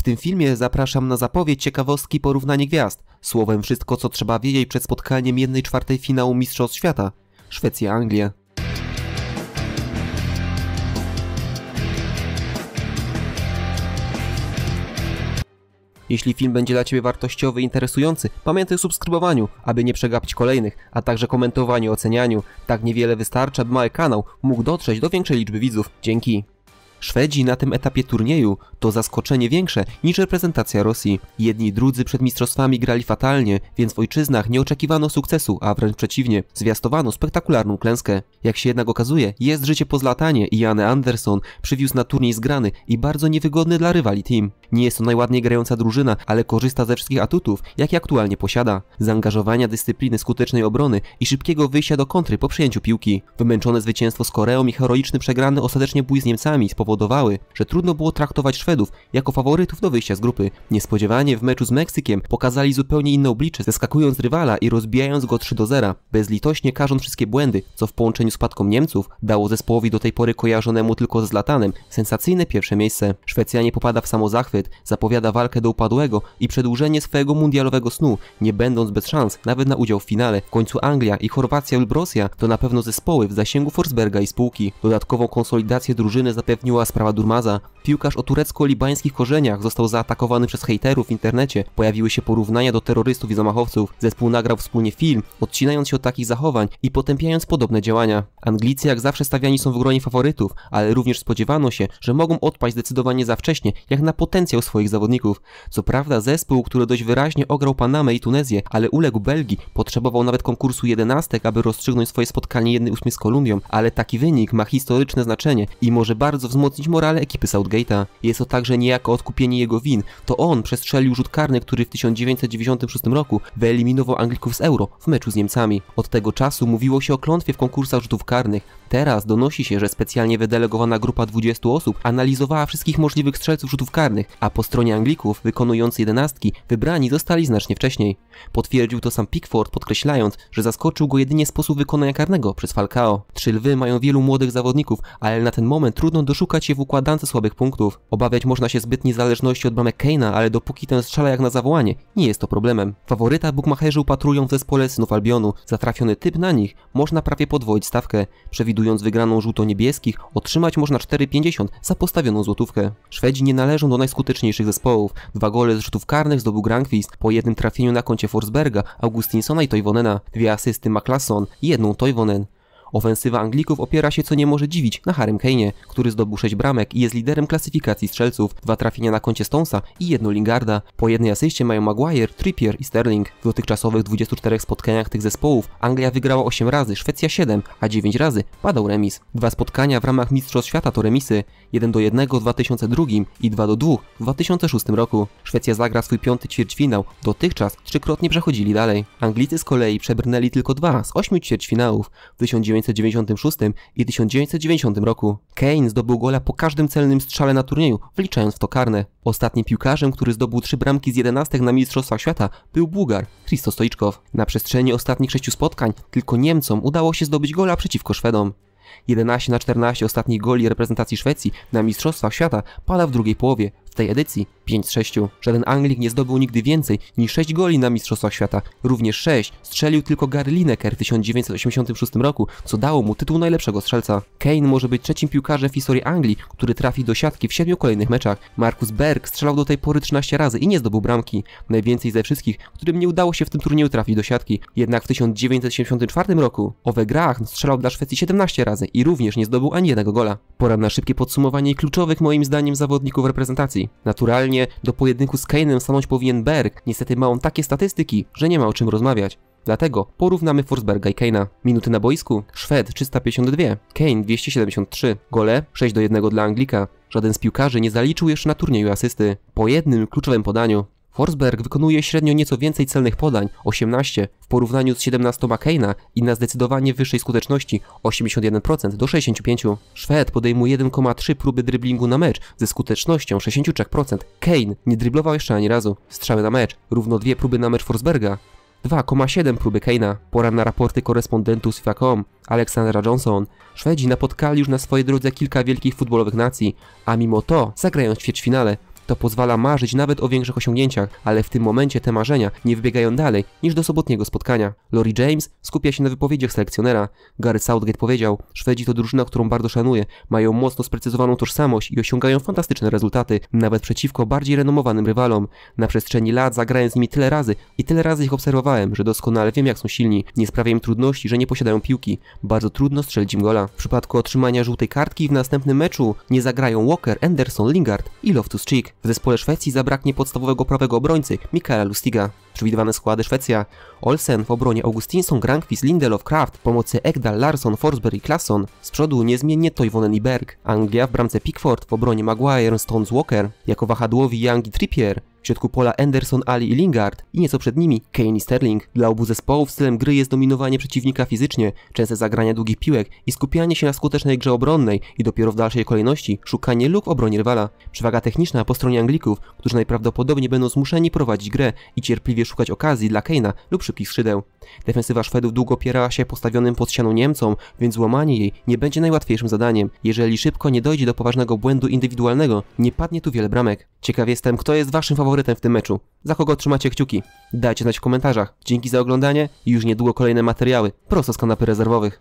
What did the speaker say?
W tym filmie zapraszam na zapowiedź ciekawostki porównanie gwiazd, słowem wszystko co trzeba wiedzieć przed spotkaniem 1 czwartej finału Mistrzostw Świata, Szwecja-Anglia. Jeśli film będzie dla Ciebie wartościowy i interesujący, pamiętaj o subskrybowaniu, aby nie przegapić kolejnych, a także komentowaniu, ocenianiu. Tak niewiele wystarcza, by mały kanał mógł dotrzeć do większej liczby widzów. Dzięki. Szwedzi na tym etapie turnieju to zaskoczenie większe niż reprezentacja Rosji. Jedni i drudzy przed mistrzostwami grali fatalnie, więc w ojczyznach nie oczekiwano sukcesu, a wręcz przeciwnie, zwiastowano spektakularną klęskę. Jak się jednak okazuje, jest życie pozlatanie i Janne Anderson przywiózł na turniej zgrany i bardzo niewygodny dla rywali team. Nie jest to najładniej grająca drużyna, ale korzysta ze wszystkich atutów, jakie aktualnie posiada. Zaangażowania, dyscypliny, skutecznej obrony i szybkiego wyjścia do kontry po przyjęciu piłki. Wymęczone zwycięstwo z Koreą i heroiczny przegrany ostatecznie bój z Niemcami spowodowały, że trudno było traktować Szwedów jako faworytów do wyjścia z grupy. Niespodziewanie w meczu z Meksykiem pokazali zupełnie inne oblicze, zeskakując rywala i rozbijając go 3 do 0, bezlitośnie karząc wszystkie błędy, co w połączeniu z spadką Niemców dało zespołowi do tej pory kojarzonemu tylko z Zlatanem sensacyjne pierwsze miejsce. Szwecjanie popada w samozachwyt, zachwyt, zapowiada walkę do upadłego i przedłużenie swojego mundialowego snu, nie będąc bez szans nawet na udział w finale. W końcu Anglia i Chorwacja lub Rosja to na pewno zespoły w zasięgu Forsberga i spółki. Dodatkową konsolidację drużyny zapewniła sprawa Durmaza. Piłkarz o turecko-libańskich korzeniach został zaatakowany przez hejterów w internecie. Pojawiły się porównania do terrorystów i zamachowców. Zespół nagrał wspólnie film, odcinając się od takich zachowań i potępiając podobne działania. Anglicy jak zawsze stawiani są w gronie faworytów, ale również spodziewano się, że mogą odpaść zdecydowanie za wcześnie, jak na potencjał potencjał swoich zawodników. Co prawda zespół, który dość wyraźnie ograł Panamę i Tunezję, ale uległ Belgii, potrzebował nawet konkursu jedenastek, aby rozstrzygnąć swoje spotkanie 1-8 z Kolumbią, ale taki wynik ma historyczne znaczenie i może bardzo wzmocnić morale ekipy Southgate'a. Jest to także niejako odkupienie jego win. To on przestrzelił rzut karny, który w 1996 roku wyeliminował Anglików z Euro w meczu z Niemcami. Od tego czasu mówiło się o klątwie w konkursach rzutów karnych. Teraz donosi się, że specjalnie wydelegowana grupa 20 osób analizowała wszystkich możliwych strzelców rzutów karnych a po stronie Anglików wykonujący jedenastki wybrani zostali znacznie wcześniej. Potwierdził to sam Pickford podkreślając, że zaskoczył go jedynie sposób wykonania karnego przez Falcao. Trzy lwy mają wielu młodych zawodników, ale na ten moment trudno doszukać je w układance słabych punktów. Obawiać można się zbytniej zależności od bramek Kane'a, ale dopóki ten strzela jak na zawołanie, nie jest to problemem. Faworyta bukmacherzy upatrują w zespole synów Albionu. Zatrafiony typ na nich można prawie podwoić stawkę. Przewidując wygraną żółto-niebieskich, otrzymać można 4,50 za postawioną złotówkę. Szwedzi nie należą do najskuteczniejszych skuteczniejszych zespołów. Dwa gole z rzutów karnych zdobył Granqvist po jednym trafieniu na koncie Forsberga, Augustinsona i Toivonena, dwie asysty Maklason i jedną Toivonen. Ofensywa Anglików opiera się, co nie może dziwić, na Harrym Kane'ie, który zdobył 6 bramek i jest liderem klasyfikacji strzelców, dwa trafienia na koncie Stonesa i jedno Lingarda. Po jednej asyście mają Maguire, Trippier i Sterling. W dotychczasowych 24 spotkaniach tych zespołów Anglia wygrała 8 razy, Szwecja 7, a 9 razy padał remis. Dwa spotkania w ramach Mistrzostw Świata to remisy, 1 do 1 w 2002 i 2 do 2 w 2006 roku. Szwecja zagra swój piąty ćwierćfinał, dotychczas trzykrotnie przechodzili dalej. Anglicy z kolei przebrnęli tylko dwa z ośmiu ćwierćfinałów. W 19 1996 i 1990 roku. Kane zdobył gola po każdym celnym strzale na turnieju, wliczając w to karne. Ostatnim piłkarzem, który zdobył trzy bramki z 11 na Mistrzostwach Świata był Bułgar, Christo Stoiczkow. Na przestrzeni ostatnich sześciu spotkań tylko Niemcom udało się zdobyć gola przeciwko Szwedom. 11 na 14 ostatnich goli reprezentacji Szwecji na Mistrzostwach Świata pada w drugiej połowie, w tej edycji 5-6 żaden Anglik nie zdobył nigdy więcej niż 6 goli na Mistrzostwach Świata. Również 6 strzelił tylko Gary Lineker w 1986 roku, co dało mu tytuł najlepszego strzelca. Kane może być trzecim piłkarzem w historii Anglii, który trafi do siatki w 7 kolejnych meczach. Markus Berg strzelał do tej pory 13 razy i nie zdobył bramki. Najwięcej ze wszystkich, którym nie udało się w tym turnieju trafić do siatki. Jednak w 1974 roku Owe Grach strzelał dla Szwecji 17 razy i również nie zdobył ani jednego gola. Pora na szybkie podsumowanie kluczowych moim zdaniem zawodników reprezentacji. Naturalnie do pojedynku z Kane'em stanąć powinien Berg, niestety ma on takie statystyki, że nie ma o czym rozmawiać. Dlatego porównamy Forsberga i Kane'a. Minuty na boisku. Szwed 352, Kane 273, gole 6 do 1 dla Anglika. Żaden z piłkarzy nie zaliczył jeszcze na turnieju asysty. Po jednym kluczowym podaniu Forsberg wykonuje średnio nieco więcej celnych podań, 18, w porównaniu z 17 Kane'a i na zdecydowanie wyższej skuteczności, 81% do 65%. Szwed podejmuje 1,3 próby dryblingu na mecz ze skutecznością 63%. Kane nie dryblował jeszcze ani razu. Strzały na mecz, równo dwie próby na mecz Forsberga. 2,7 próby Kane'a, pora na raporty korespondentów z FIFA.com, Aleksandra Johnson. Szwedzi napotkali już na swojej drodze kilka wielkich futbolowych nacji, a mimo to zagrają w ćwierćfinale. To pozwala marzyć nawet o większych osiągnięciach, ale w tym momencie te marzenia nie wybiegają dalej niż do sobotniego spotkania. Lori James skupia się na wypowiedziach selekcjonera. Gary Southgate powiedział, Szwedzi to drużyna, którą bardzo szanuję, mają mocno sprecyzowaną tożsamość i osiągają fantastyczne rezultaty, nawet przeciwko bardziej renomowanym rywalom. Na przestrzeni lat zagrałem z nimi tyle razy i tyle razy ich obserwowałem, że doskonale wiem jak są silni. Nie sprawia im trudności, że nie posiadają piłki. Bardzo trudno strzelić im gola. W przypadku otrzymania żółtej kartki w następnym meczu nie zagrają Walker, Anderson, Lingard i Loftus-Cheek. W zespole Szwecji zabraknie podstawowego prawego obrońcy Mikaela Lustiga. Przewidywane składy Szwecja. Olsen w obronie Augustinsson, Grankvist, Lindelof, Kraft, pomocy Egdal, Larsson, Forsberg i Klasson. Z przodu niezmiennie Toivonen i Berg. Anglia w bramce Pickford, w obronie Maguire, Stones Walker. Jako wahadłowi Young i Trippier. W środku pola Anderson, Ali i Lingard i nieco przed nimi Kane i Sterling. Dla obu zespołów celem gry jest dominowanie przeciwnika fizycznie, częste zagrania długich piłek i skupianie się na skutecznej grze obronnej i dopiero w dalszej kolejności szukanie luk w obronie rywala. Przewaga techniczna po stronie Anglików, którzy najprawdopodobniej będą zmuszeni prowadzić grę i cierpliwie szukać okazji dla Kane'a lub szybkich skrzydeł. Defensywa Szwedów długo opierała się postawionym pod ścianą Niemcom, więc złamanie jej nie będzie najłatwiejszym zadaniem. Jeżeli szybko nie dojdzie do poważnego błędu indywidualnego, nie padnie tu wiele bramek. Ciekaw jestem, kto jest waszym faworytem faworytem w tym meczu. Za kogo trzymacie kciuki? Dajcie znać w komentarzach. Dzięki za oglądanie i już niedługo kolejne materiały prosto z kanapy rezerwowych.